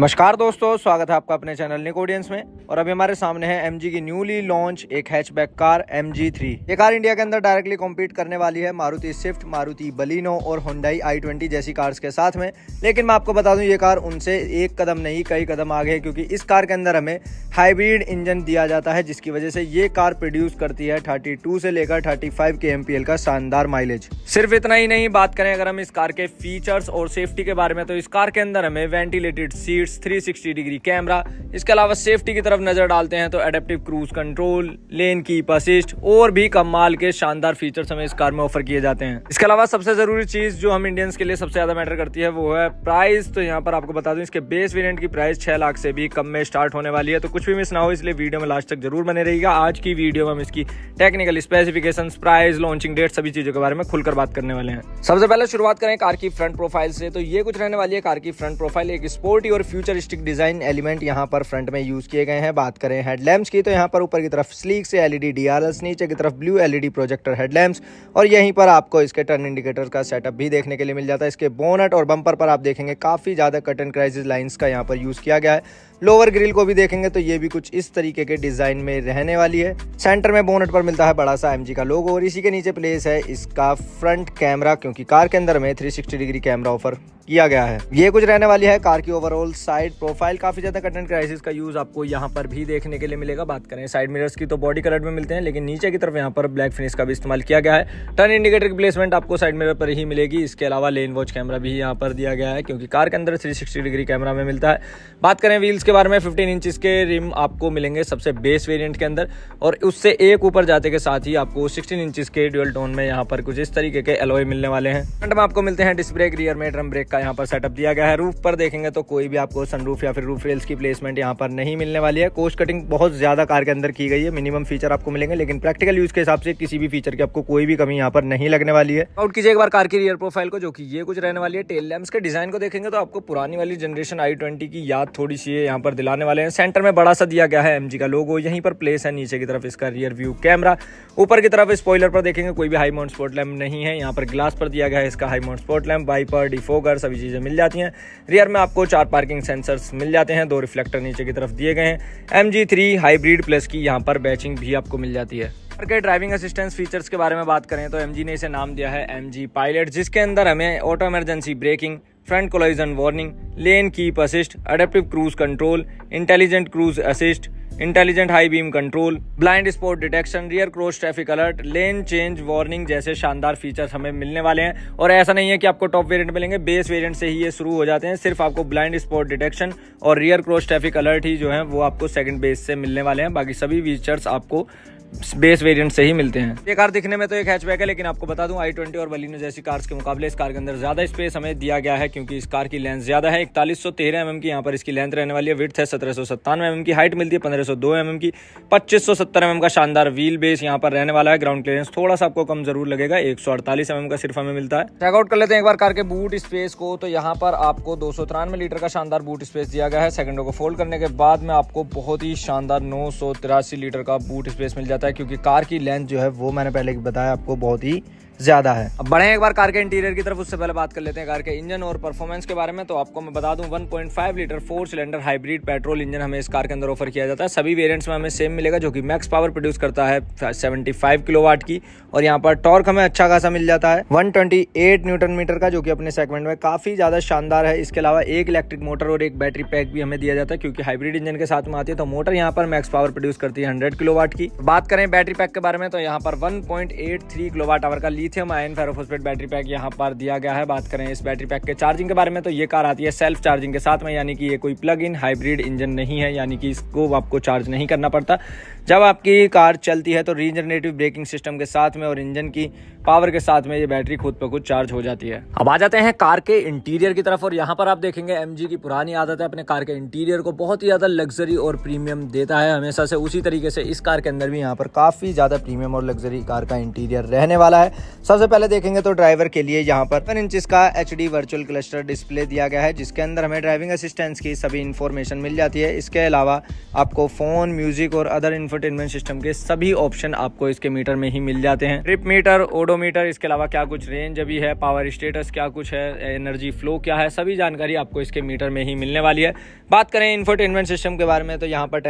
नमस्कार दोस्तों स्वागत है आपका अपने चैनल निक ऑडियंस में और अभी हमारे सामने है एम की न्यूली लॉन्च एक hatchback car M G three ये कार इंडिया के अंदर डायरेक्टली कॉम्पीट करने वाली है मारुति स्विफ्ट मारुति बलिनो और होंडाई आई ट्वेंटी जैसी कार्स के साथ में लेकिन मैं आपको बता दूं ये कार उनसे एक कदम नहीं कई कदम आगे है क्योंकि इस कार के अंदर हमें हाइब्रिड इंजन दिया जाता है जिसकी वजह से ये कार प्रोड्यूस करती है 32 से लेकर 35 के एम का शानदार माइलेज सिर्फ इतना ही नहीं बात करें अगर हम इस कार के फीचर्स और सेफ्टी के बारे में तो इस कार के अंदर हमें वेंटिलेटेड सीट्स 360 डिग्री कैमरा इसके अलावा सेफ्टी की तरफ नजर डालते हैं तो एडेप्टिव क्रूज कंट्रोल लेन की पसिस्ट और भी कमाल के शानदार फीचर्स हमें इस कार में ऑफर किए जाते हैं इसके अलावा सबसे जरूरी चीज जो हम इंडियंस के लिए सबसे ज्यादा मैटर करती है वो है प्राइस तो यहाँ पर आपको बता दू इसके बेस वेरियंट की प्राइस छह लाख से भी कम में स्टार्ट होने वाली है तो कुछ भी मिस ना हो इसलिए वीडियो में लास्ट तक जरूर बने रहेगा आज की वीडियो में हम इसकी technical specification price launching date सभी चीज़ों के बारे में खुलकर बात करने वाले हैं सबसे पहले शुरुआत करें कार की फ्रंट प्रोफाइल से तो ये कुछ रहने वाली है कार की फ्रंट प्रोफाइल एक स्पोर्टी और फ्यूचरिस्टिक डिजाइन एलिमेंट यहाँ पर फ्रंट में यूज किए गए हैं बात करें हेडलैम्प की तो यहाँ पर ऊपर की तरफ स्लीक से एलईडी डीआरएल्स नीचे की तरफ ब्लू एलईडी प्रोजेक्टर हेडलैम्प और यहीं पर आपको इसके टर्न इंडिकेटर का सेटअप भी देखने के लिए मिल जाता है इसके बोनट और बंपर पर आप देखेंगे काफ़ी ज़्यादा कट एंड क्राइसिस लाइन का यहाँ पर यूज़ किया गया है लोअर ग्रिल को भी देखेंगे तो ये भी कुछ इस तरीके के डिजाइन में रहने वाली है सेंटर में बोनट पर मिलता है बड़ा सा एम का लोगो और इसी के नीचे प्लेस है इसका फ्रंट कैमरा क्योंकि कार के अंदर में 360 डिग्री कैमरा ऑफर किया गया है ये कुछ रहने वाली है कार की ओवरऑल साइड प्रोफाइल काफी ज्यादा कट एंड क्राइसिस का यूज आपको यहाँ पर भी देखने के लिए मिलेगा बात करें साइड मिरर्स की तो बॉडी कलर में मिलते हैं लेकिन नीचे की तरफ यहाँ पर ब्लैक फिनिश का भी इस्तेमाल किया गया है टर्न इंडिकेटर की प्लेसमेंट आपको साइड मिरर पर ही मिलेगी इसके अलावा लेन वॉच कैमरा भी यहाँ पर दिया गया है क्योंकि कार के अंदर थ्री डिग्री कैमरा में मिलता है बात करें व्हील्स के बारे में फिफ्टीन इंच के ट्रिम आपको मिलेंगे सबसे बेस वेरिएंट के अंदर और उससे एक ऊपर जाते के साथ ही आपको 16 इंचेस के डुअल टोन में यहाँ पर कुछ इस तरीके के एलोए मिलने वाले हैं फ्रंट में आपको मिलते हैं डिस्क ब्रेक रियर में ड्रम ब्रेक का यहाँ पर सेटअप दिया गया है रूफ पर देखेंगे तो कोई भी आपको सनरूफ या फिर रूफ रेल्स की प्लेसमेंट यहाँ पर नहीं मिलने वाली है कोस्ट कटिंग बहुत ज़्यादा कार के अंदर की गई है मिनिमम फीचर आपको मिलेंगे लेकिन प्रैक्टिकल यूज़ के हिसाब से किसी भी फीचर की आपको कोई भी कमी यहाँ पर नहीं लगने वाली है आउट कीजिए एक बार कार की रियर प्रोफाइल को जो कि ये कुछ रहने वाली है टेल लैम्स के डिज़ाइन को देखेंगे तो आपको पुरानी वाली जनरेशन आई की याद थोड़ी सी यहाँ पर दिलाने वाले हैं सेंटर में बड़ा बड़ा सा दिया गया है एम का लोगो यहीं पर प्लेस है नीचे की तरफ इसका रियर व्यू कैमरा ऊपर की तरफ स्पॉइलर पर देखेंगे कोई भी हाई माउंट स्पॉट लैम्प नहीं है यहाँ पर ग्लास पर दिया गया है इसका high mount spot lamp wiper defogger सभी चीज़ें मिल जाती हैं रियर में आपको चार पार्किंग सेंसर्स मिल जाते हैं दो रिफ्लेक्टर नीचे की तरफ दिए गए हैं एम हाइब्रिड प्लस की यहाँ पर बैचिंग भी आपको मिल जाती है के ड्राइविंग असिस्टेंस फीचर्स के बारे में बात करें तो एम ने इसे नाम दिया है एम पायलट जिसके अंदर हमें auto emergency braking front collision warning lane keep assist adaptive cruise control intelligent cruise assist intelligent high beam control blind spot detection rear cross traffic alert lane change warning जैसे शानदार features हमें मिलने वाले हैं और ऐसा नहीं है कि आपको टॉप वेरिएंट मिलेंगे बेस वेरिएंट से ही ये शुरू हो जाते हैं सिर्फ आपको ब्लाइंड स्पॉट डिटेक्शन और रियर क्रॉस ट्रैफिक अलर्ट ही जो है वो आपको सेकंड बेस से मिलने वाले हैं बाकी सभी फीचर्स आपको बेस वेरिएंट से ही मिलते हैं ये कार दिखने में तो एक हैचबैक है लेकिन आपको बता दूं आई ट्वेंटी और बलिनो जैसी कार्स के मुकाबले इस कार के अंदर ज्यादा स्पेस हमें दिया गया है क्योंकि इस कार की लेंथ ज्यादा है इकतालीस सौ तेरह एम mm की यहाँ पर इसकी लेंथ रहने वाली है विथ है सत्रह सौ सत्तानवे एम mm की हाइट मिलती है पंद्रह सौ दो एम mm की पच्चीस सौ सत्तर एम का शानदार व्हील बेस यहाँ पर रहने वाला है ग्राउंड क्लियरेंस थोड़ा सा आपको कम जरूर लगेगा एक सौ अड़तालीस एम का सिर्फ हमें मिलता है चेकआउट कर लेते हैं एक बार कार के बूट स्पेस को तो यहाँ पर आपको दो सौ तिरानवे लीटर का शानदार बूट स्पेस दिया गया है सेकंडों को फोल्ड करने के बाद में आपको बहुत ही शानदार नौ सौ तिरासी लीटर का बूट स्पेस मिल जाता है जाता है क्योंकि कार की लेंथ जो है वो मैंने पहले बताया आपको बहुत ही ज्यादा है अब बढ़े एक बार कार के इंटीरियर की तरफ उससे पहले बात कर लेते हैं कार के इंजन और परफॉर्मेंस के बारे में तो आपको मैं बता दूं 1.5 litre four cylinder hybrid petrol engine हमें इस कार के अंदर ऑफर किया जाता है सभी वेरियंट्स में हमें सेम मिलेगा जो कि मैक्स पावर प्रोड्यूस करता है सेवेंटी किलोवाट की और यहाँ पर टॉर्क हमें अच्छा खासा मिल जाता है वन न्यूटन मीटर का जो कि अपने सेगमेंट में काफी ज्यादा शानदार है इसके अलावा एक इलेक्ट्रिक मोटर और एक बैटरी पैक भी हमें दिया जाता है क्योंकि हाइब्रिड इंजन के साथ में आती है तो मोटर यहाँ पर मैक्स पावर प्रोड्यूस करती है हंड्रेड किलोवाट की बात करें बैटरी पैक के बारे में तो यहाँ पर one point eight three kilowatt hour का ली lithium ion ferrophosphate battery pack यहाँ पर दिया गया है बात करें इस बैटरी पैक के चार्जिंग के बारे में तो ये कार आती है सेल्फ चार्जिंग के साथ में यानी कि ये कोई प्लग इन हाइब्रिड इंजन नहीं है यानी कि इसको आपको चार्ज नहीं करना पड़ता जब आपकी कार चलती है तो रीजनरेटिव ब्रेकिंग सिस्टम के साथ में और इंजन की पावर के साथ में ये बैटरी खुद पे खुद चार्ज हो जाती है अब आ जाते हैं कार के इंटीरियर की तरफ और यहाँ पर आप देखेंगे एम की पुरानी आदत है अपने कार के इंटीरियर को बहुत ही ज़्यादा लग्जरी और प्रीमियम देता है हमेशा से उसी तरीके से इस कार के अंदर भी यहाँ पर काफ़ी ज़्यादा प्रीमियम और लग्जरी कार का इंटीरियर रहने वाला है सबसे पहले देखेंगे तो ड्राइवर के लिए यहाँ पर वन इंच का एच वर्चुअल क्लस्टर डिस्प्ले दिया गया है जिसके अंदर हमें ड्राइविंग असिस्टेंस की सभी इन्फॉर्मेशन मिल जाती है इसके अलावा आपको फ़ोन म्यूजिक और अदर इंफरटेनमेंट सिस्टम के सभी ऑप्शन आपको इसके मीटर में ही मिल जाते हैं ट्रिप मीटर ओडो किलोमीटर इसके अलावा क्या कुछ रेंज अभी है पावर स्टेटस क्या कुछ है एनर्जी फ्लो क्या है सभी जानकारी आपको इसके मीटर में ही मिलने वाली है बात करें इन्फोटेनमेंट सिस्टम के बारे में तो यहाँ पर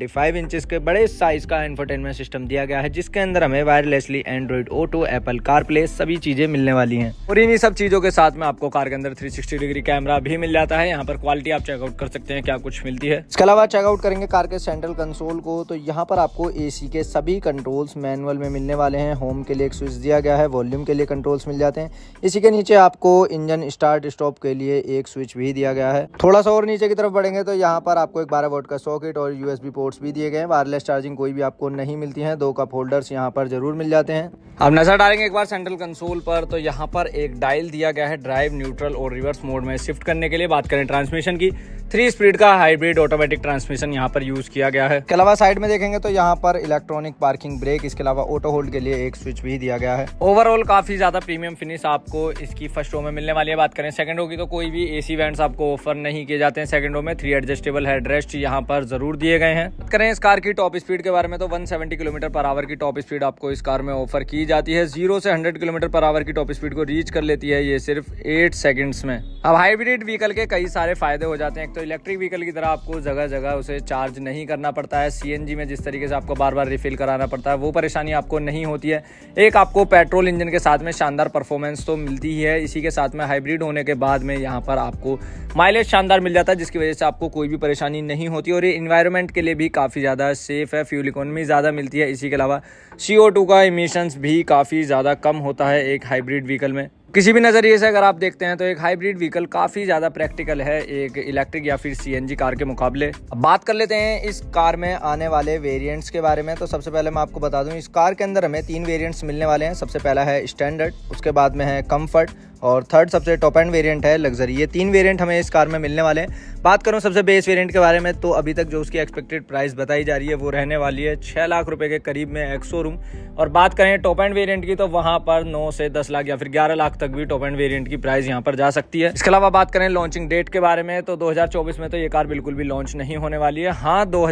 10.25 पॉइंट के बड़े साइज़ का इन्फोटेनमेंट सिस्टम दिया गया है जिसके अंदर हमें wirelessly Android Auto Apple CarPlay सभी चीज़ें मिलने वाली है और इन्हीं सब चीज़ों के साथ में आपको कार के अंदर थ्री डिग्री कैमरा भी मिल जाता है यहाँ पर क्वालिटी आप चेकआउट कर सकते हैं क्या कुछ मिलती है इसके अलावा चेकआउट करेंगे कार के सेंट्रल कंसोल को तो यहाँ पर आपको ए के सभी कंट्रोल्स मैनुअल में मिलने वाले हैं होम के लिए एक स्विच दिया गया गया है वॉल्यूम के लिए कंट्रोल्स मिल जाते हैं इसी के नीचे आपको इंजन स्टार्ट स्टॉप के लिए एक स्विच भी दिया गया है थोड़ा सा और नीचे की तरफ बढ़ेंगे तो यहाँ पर आपको एक बारह वोट का सॉकेट और यू पोर्ट्स भी दिए गए हैं वायरलेस चार्जिंग कोई भी आपको नहीं मिलती है दो कप होल्डर्स यहाँ पर जरूर मिल जाते हैं अब नजर डालेंगे एक बार सेंट्रल कंसोल पर तो यहाँ पर एक डायल दिया गया है ड्राइव न्यूट्रल और रिवर्स मोड में शिफ्ट करने के लिए बात करें ट्रांसमिशन की थ्री स्पीड का हाइब्रिड ऑटोमेटिक ट्रांसमिशन यहाँ पर यूज किया गया है इसके अलावा साइड में देखेंगे तो यहाँ पर इलेक्ट्रॉनिक पार्किंग ब्रेक इसके अलावा ऑटो होल्ड के लिए एक स्विच भी दिया गया है ओवरऑल काफी ज्यादा प्रीमियम फिनिश आपको इसकी फर्स्ट रो में मिलने वाली है बात करें सेकंड रो की तो कोई भी एसी वेंट्स आपको ऑफर नहीं किए जाते हैं सेकंड रो में थ्री एडजस्टेबल हेडरेस्ट यहाँ पर जरूर दिए गए हैं बात करें इस कार की टॉप स्पीड के बारे में तो वन किलोमीटर पर आवर की टॉप स्पीड आपको इस कार में ऑफर की जाती है जीरो से हंड्रेड किलोमीटर पर आवर की टॉप स्पीड को रीच कर लेती है ये सिर्फ एट सेकेंड्स में अब हाइब्रिड व्हीकल के कई सारे फायदे हो जाते हैं तो इलेक्ट्रिक व्हीकल की तरह आपको जगह जगह उसे चार्ज नहीं करना पड़ता है सी में जिस तरीके से आपको बार बार रिफिल कराना पड़ता है वो परेशानी आपको नहीं होती है एक आपको पेट्रोल इंजन के साथ में शानदार परफॉर्मेंस तो मिलती ही है इसी के साथ में हाइब्रिड होने के बाद में यहाँ पर आपको माइलेज शानदार मिल जाता है जिसकी वजह से आपको कोई भी परेशानी नहीं होती और ये इन्वायरमेंट के लिए भी काफ़ी ज़्यादा सेफ़ है फ्यूल इकोनॉमी ज़्यादा मिलती है इसी के अलावा सी का इमिशंस भी काफ़ी ज़्यादा कम होता है एक हाइब्रिड व्हीकल में किसी भी नज़रिए से अगर आप देखते हैं तो एक हाइब्रिड व्हीकल काफ़ी ज़्यादा प्रैक्टिकल है एक इलेक्ट्रिक या फिर सीएनजी कार के मुकाबले अब बात कर लेते हैं इस कार में आने वाले वेरिएंट्स के बारे में तो सबसे पहले मैं आपको बता दूं इस कार के अंदर हमें तीन वेरिएंट्स मिलने वाले हैं सबसे पहला है स्टैंडर्ड उसके बाद में है कम्फर्ट और थर्ड सबसे टॉप एंड वेरिएंट है लग्जरी ये तीन वेरिएंट हमें इस कार में मिलने वाले हैं बात करूं सबसे बेस वेरिएंट के बारे में तो अभी तक जो उसकी एक्सपेक्टेड प्राइस बताई जा रही है वो रहने वाली है छः लाख रुपए के करीब में एक शोरूम और बात करें टॉप एंड वेरियंट की तो वहाँ पर नौ से दस लाख या फिर ग्यारह लाख तक भी टॉप एंड वेरियंट की प्राइस यहाँ पर जा सकती है इसके अलावा बात करें लॉन्चिंग डेट के बारे में तो दो में तो ये कार बिल्कुल भी लॉन्च नहीं होने वाली है हाँ दो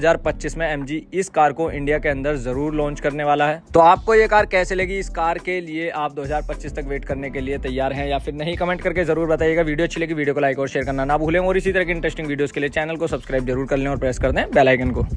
में एम इस कार को इंडिया के अंदर जरूर लॉन्च करने वाला है तो आपको ये कार कैसे लगी इस कार के लिए आप दो तक वेट करने के लिए तैयार हैं या फिर नहीं कमेंट करके जरूर बताइएगा वीडियो अच्छी लगी वीडियो को लाइक और शेयर करना ना भूलें और इसी तरह की इंटरेस्टिंग वीडियोस के लिए चैनल को सब्सक्राइब जरूर कर लें और प्रेस कर दें बेलाइकन को